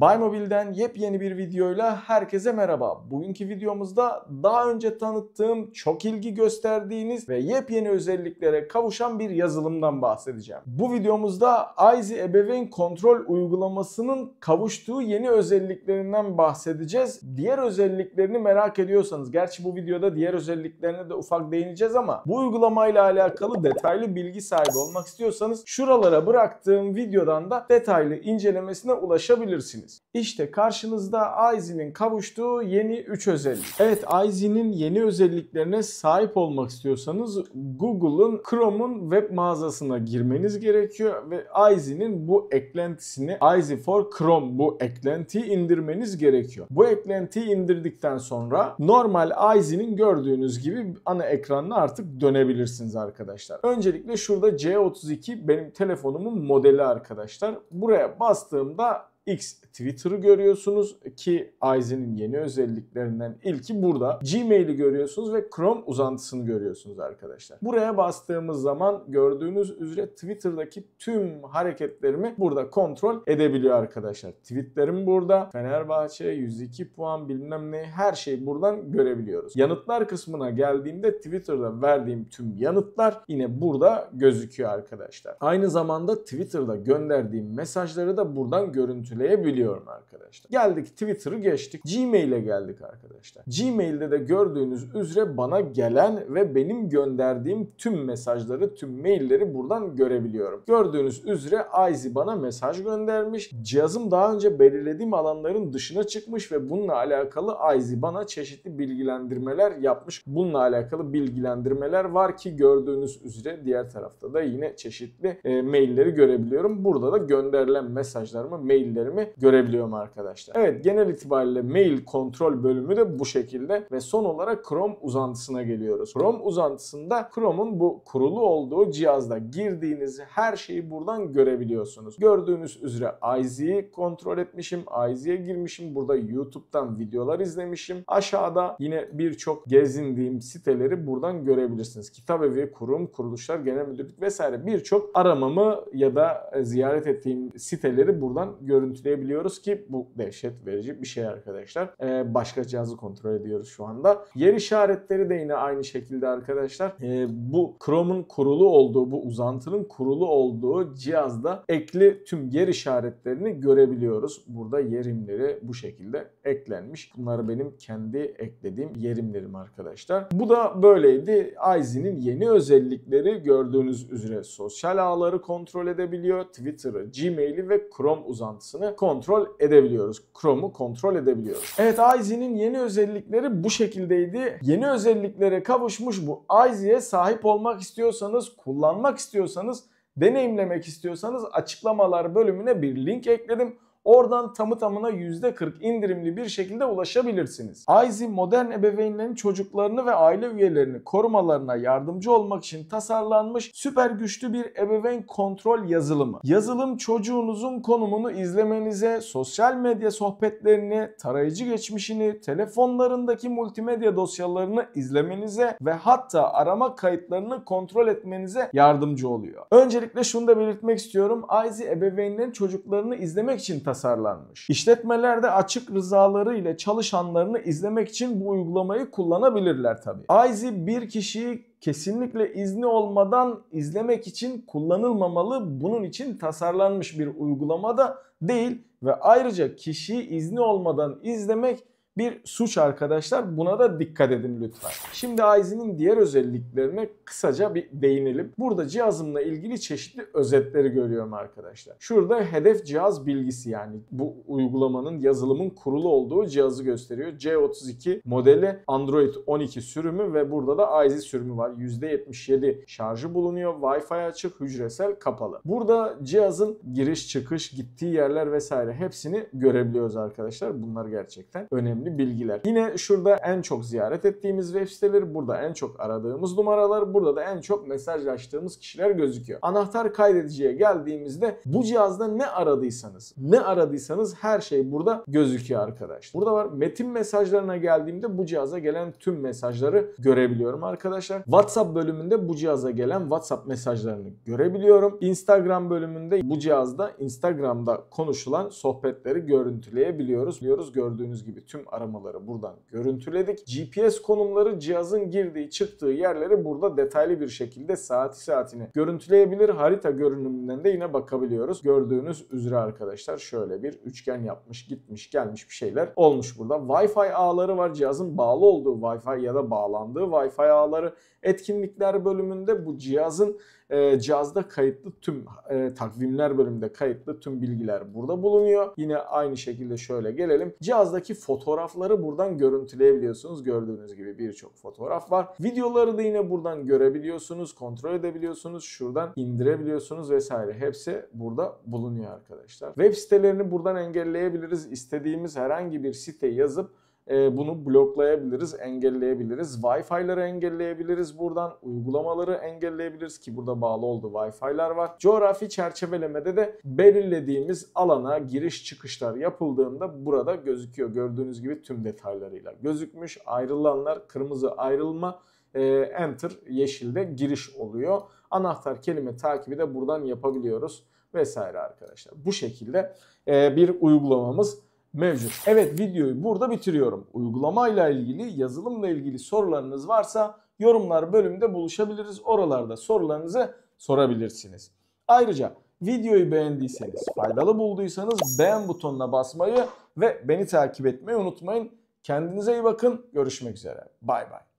Buymobil'den yepyeni bir videoyla herkese merhaba. Bugünkü videomuzda daha önce tanıttığım, çok ilgi gösterdiğiniz ve yepyeni özelliklere kavuşan bir yazılımdan bahsedeceğim. Bu videomuzda Aizi ebeveyn kontrol uygulamasının kavuştuğu yeni özelliklerinden bahsedeceğiz. Diğer özelliklerini merak ediyorsanız, gerçi bu videoda diğer özelliklerine de ufak değineceğiz ama bu uygulamayla alakalı detaylı bilgi sahibi olmak istiyorsanız şuralara bıraktığım videodan da detaylı incelemesine ulaşabilirsiniz edebilirsiniz. İşte karşınızda Aizi'nin kavuştuğu yeni 3 özellik. Evet Aizi'nin yeni özelliklerine sahip olmak istiyorsanız Google'ın Chrome'un web mağazasına girmeniz gerekiyor ve Aizi'nin bu eklentisini Aizi for Chrome bu eklentiyi indirmeniz gerekiyor. Bu eklentiyi indirdikten sonra normal Aizi'nin gördüğünüz gibi ana ekranına artık dönebilirsiniz arkadaşlar. Öncelikle şurada C32 benim telefonumun modeli arkadaşlar. Buraya bastığımda X Twitter'ı görüyorsunuz ki Aizen'in yeni özelliklerinden ilki burada. Gmail'i görüyorsunuz ve Chrome uzantısını görüyorsunuz arkadaşlar. Buraya bastığımız zaman gördüğünüz üzere Twitter'daki tüm hareketlerimi burada kontrol edebiliyor arkadaşlar. Tweetlerim burada. Fenerbahçe 102 puan bilmem ne her şeyi buradan görebiliyoruz. Yanıtlar kısmına geldiğimde Twitter'da verdiğim tüm yanıtlar yine burada gözüküyor arkadaşlar. Aynı zamanda Twitter'da gönderdiğim mesajları da buradan görüntü görüntüleyebiliyorum arkadaşlar. Geldik Twitter'ı geçtik. Gmail'e geldik arkadaşlar. Gmail'de de gördüğünüz üzere bana gelen ve benim gönderdiğim tüm mesajları, tüm mailleri buradan görebiliyorum. Gördüğünüz üzere Aizi bana mesaj göndermiş. Cihazım daha önce belirlediğim alanların dışına çıkmış ve bununla alakalı Aizi bana çeşitli bilgilendirmeler yapmış. Bununla alakalı bilgilendirmeler var ki gördüğünüz üzere diğer tarafta da yine çeşitli e, mailleri görebiliyorum. Burada da gönderilen mesajlarımı, mailleri bilgilerimi görebiliyorum arkadaşlar. Evet genel itibariyle mail kontrol bölümü de bu şekilde ve son olarak Chrome uzantısına geliyoruz. Chrome uzantısında Chrome'un bu kurulu olduğu cihazda girdiğiniz her şeyi buradan görebiliyorsunuz. Gördüğünüz üzere IZ'yi kontrol etmişim, IZ'ye girmişim. Burada YouTube'dan videolar izlemişim. Aşağıda yine birçok gezindiğim siteleri buradan görebilirsiniz. Kitap evi, kurum, kuruluşlar, genel müdürlük vesaire birçok aramamı ya da ziyaret ettiğim siteleri buradan görün görüntüleyebiliyoruz ki bu dehşet verici bir şey arkadaşlar. Ee, başka cihazı kontrol ediyoruz şu anda. Yer işaretleri de yine aynı şekilde arkadaşlar. Ee, bu Chrome'un kurulu olduğu, bu uzantının kurulu olduğu cihazda ekli tüm yer işaretlerini görebiliyoruz. Burada yerimleri bu şekilde eklenmiş. Bunlar benim kendi eklediğim yerimlerim arkadaşlar. Bu da böyleydi. Aizi'nin yeni özellikleri gördüğünüz üzere sosyal ağları kontrol edebiliyor. Twitter'ı, Gmail'i ve Chrome uzantısını hızını kontrol edebiliyoruz. Chrome'u kontrol edebiliyoruz. Evet Aizi'nin yeni özellikleri bu şekildeydi. Yeni özelliklere kavuşmuş bu Aizi'ye sahip olmak istiyorsanız, kullanmak istiyorsanız, deneyimlemek istiyorsanız açıklamalar bölümüne bir link ekledim. Oradan tamı tamına %40 indirimli bir şekilde ulaşabilirsiniz. Aizi modern ebeveynlerin çocuklarını ve aile üyelerini korumalarına yardımcı olmak için tasarlanmış süper güçlü bir ebeveyn kontrol yazılımı. Yazılım çocuğunuzun konumunu izlemenize, sosyal medya sohbetlerini, tarayıcı geçmişini, telefonlarındaki multimedya dosyalarını izlemenize ve hatta arama kayıtlarını kontrol etmenize yardımcı oluyor. Öncelikle şunu da belirtmek istiyorum. Aizi ebeveynlerin çocuklarını izlemek için tasarlanmış tasarlanmış. İşletmelerde açık rızaları ile çalışanlarını izlemek için bu uygulamayı kullanabilirler tabi. Aizi bir kişiyi kesinlikle izni olmadan izlemek için kullanılmamalı. Bunun için tasarlanmış bir uygulama da değil ve ayrıca kişiyi izni olmadan izlemek bir suç arkadaşlar. Buna da dikkat edin lütfen. Şimdi Aizin'in diğer özelliklerine kısaca bir değinelim. Burada cihazımla ilgili çeşitli özetleri görüyorum arkadaşlar. Şurada hedef cihaz bilgisi yani bu uygulamanın yazılımın kurulu olduğu cihazı gösteriyor. C32 modeli Android 12 sürümü ve burada da Aizi sürümü var. %77 şarjı bulunuyor. Wi-Fi açık, hücresel kapalı. Burada cihazın giriş, çıkış, gittiği yerler vesaire hepsini görebiliyoruz arkadaşlar. Bunlar gerçekten önemli önemli bilgiler. Yine şurada en çok ziyaret ettiğimiz web siteleri, burada en çok aradığımız numaralar, burada da en çok mesajlaştığımız kişiler gözüküyor. Anahtar kaydediciye geldiğimizde bu cihazda ne aradıysanız, ne aradıysanız her şey burada gözüküyor arkadaşlar. Burada var metin mesajlarına geldiğimde bu cihaza gelen tüm mesajları görebiliyorum arkadaşlar. WhatsApp bölümünde bu cihaza gelen WhatsApp mesajlarını görebiliyorum. Instagram bölümünde bu cihazda Instagram'da konuşulan sohbetleri görüntüleyebiliyoruz. biliyoruz gördüğünüz gibi tüm aramaları buradan görüntüledik. GPS konumları cihazın girdiği çıktığı yerleri burada detaylı bir şekilde saati saatini görüntüleyebilir. Harita görünümünden de yine bakabiliyoruz. Gördüğünüz üzere arkadaşlar şöyle bir üçgen yapmış gitmiş gelmiş bir şeyler olmuş burada. Wi-Fi ağları var cihazın bağlı olduğu Wi-Fi ya da bağlandığı Wi-Fi ağları etkinlikler bölümünde bu cihazın e, cihazda kayıtlı tüm e, takvimler bölümünde kayıtlı tüm bilgiler burada bulunuyor. Yine aynı şekilde şöyle gelelim. Cihazdaki fotoğrafları buradan görüntüleyebiliyorsunuz. Gördüğünüz gibi birçok fotoğraf var. Videoları da yine buradan görebiliyorsunuz, kontrol edebiliyorsunuz, şuradan indirebiliyorsunuz vesaire. Hepsi burada bulunuyor arkadaşlar. Web sitelerini buradan engelleyebiliriz. İstediğimiz herhangi bir site yazıp ee, bunu bloklayabiliriz, engelleyebiliriz. Wi-Fi'ları engelleyebiliriz buradan. Uygulamaları engelleyebiliriz ki burada bağlı oldu. Wi-Fi'lar var. Coğrafi çerçevelemede de belirlediğimiz alana giriş çıkışlar yapıldığında burada gözüküyor. Gördüğünüz gibi tüm detaylarıyla gözükmüş. Ayrılanlar kırmızı ayrılma, e, enter yeşilde giriş oluyor. Anahtar kelime takibi de buradan yapabiliyoruz vesaire arkadaşlar. Bu şekilde e, bir uygulamamız mevcut. Evet videoyu burada bitiriyorum. Uygulamayla ilgili, yazılımla ilgili sorularınız varsa yorumlar bölümünde buluşabiliriz. Oralarda sorularınızı sorabilirsiniz. Ayrıca videoyu beğendiyseniz, faydalı bulduysanız beğen butonuna basmayı ve beni takip etmeyi unutmayın. Kendinize iyi bakın. Görüşmek üzere. Bay bay.